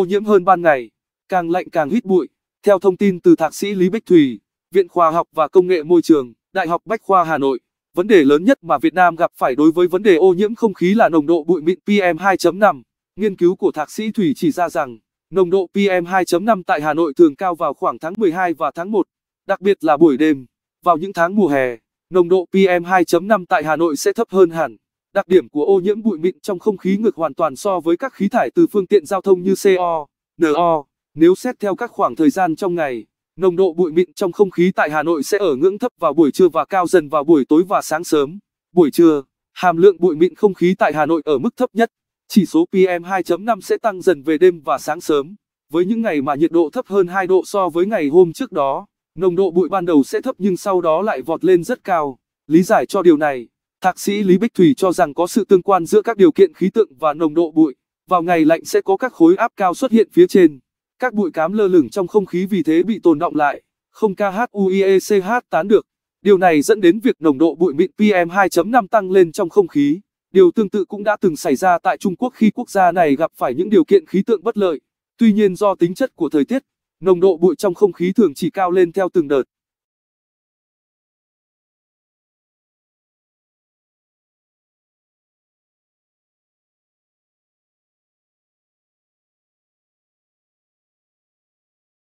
ô nhiễm hơn ban ngày, càng lạnh càng hít bụi. Theo thông tin từ thạc sĩ Lý Bích Thùy, Viện Khoa học và Công nghệ Môi trường, Đại học Bách khoa Hà Nội, vấn đề lớn nhất mà Việt Nam gặp phải đối với vấn đề ô nhiễm không khí là nồng độ bụi mịn PM2.5. Nghiên cứu của thạc sĩ Thủy chỉ ra rằng, nồng độ PM2.5 tại Hà Nội thường cao vào khoảng tháng 12 và tháng 1, đặc biệt là buổi đêm. Vào những tháng mùa hè, nồng độ PM2.5 tại Hà Nội sẽ thấp hơn hẳn. Đặc điểm của ô nhiễm bụi mịn trong không khí ngược hoàn toàn so với các khí thải từ phương tiện giao thông như CO, NO. Nếu xét theo các khoảng thời gian trong ngày, nồng độ bụi mịn trong không khí tại Hà Nội sẽ ở ngưỡng thấp vào buổi trưa và cao dần vào buổi tối và sáng sớm. Buổi trưa, hàm lượng bụi mịn không khí tại Hà Nội ở mức thấp nhất. Chỉ số PM2.5 sẽ tăng dần về đêm và sáng sớm. Với những ngày mà nhiệt độ thấp hơn 2 độ so với ngày hôm trước đó, nồng độ bụi ban đầu sẽ thấp nhưng sau đó lại vọt lên rất cao. Lý giải cho điều này Thạc sĩ Lý Bích Thủy cho rằng có sự tương quan giữa các điều kiện khí tượng và nồng độ bụi. Vào ngày lạnh sẽ có các khối áp cao xuất hiện phía trên. Các bụi cám lơ lửng trong không khí vì thế bị tồn động lại, không KHUIECH e tán được. Điều này dẫn đến việc nồng độ bụi mịn PM2.5 tăng lên trong không khí. Điều tương tự cũng đã từng xảy ra tại Trung Quốc khi quốc gia này gặp phải những điều kiện khí tượng bất lợi. Tuy nhiên do tính chất của thời tiết, nồng độ bụi trong không khí thường chỉ cao lên theo từng đợt.